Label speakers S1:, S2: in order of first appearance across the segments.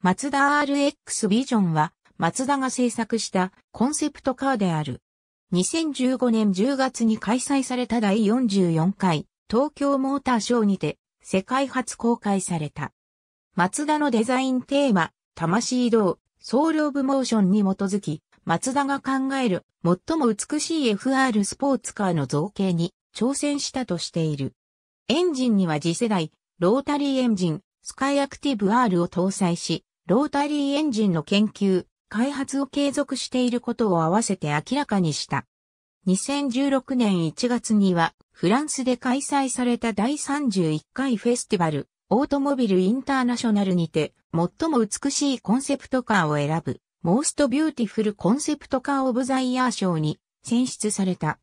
S1: マツダ RX ビジョンは、マツダが制作したコンセプトカーである。2015年10月に開催された第44回東京モーターショーにて世界初公開された。マツダのデザインテーマ、魂移動、ソウルオブモーションに基づき、マツダが考える最も美しい FR スポーツカーの造形に挑戦したとしている。エンジンには次世代、ロータリーエンジン、スカイアクティブ R を搭載し、ロータリーエンジンの研究、開発を継続していることを合わせて明らかにした。2016年1月には、フランスで開催された第31回フェスティバル、オートモビルインターナショナルにて、最も美しいコンセプトカーを選ぶ、モーストビューティフルコンセプトカーオブザイヤー賞に選出された。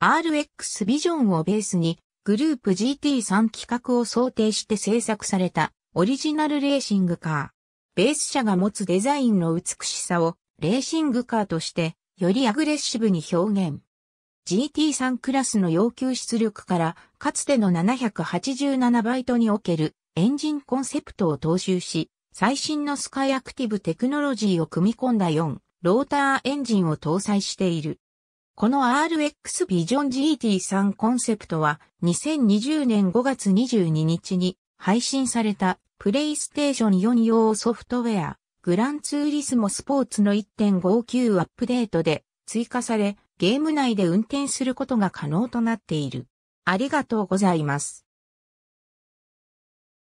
S1: RX ビジョンをベースに、グループ GT3 企画を想定して制作された、オリジナルレーシングカー。ベース車が持つデザインの美しさをレーシングカーとしてよりアグレッシブに表現。GT3 クラスの要求出力からかつての787バイトにおけるエンジンコンセプトを踏襲し、最新のスカイアクティブテクノロジーを組み込んだ4ローターエンジンを搭載している。この RX ビジョン GT3 コンセプトは2020年5月22日に配信されたプレイステーション4用ソフトウェア、グランツーリスモスポーツの1.59アップデートで追加され、ゲーム内で運転することが可能となっている。ありがとうございます。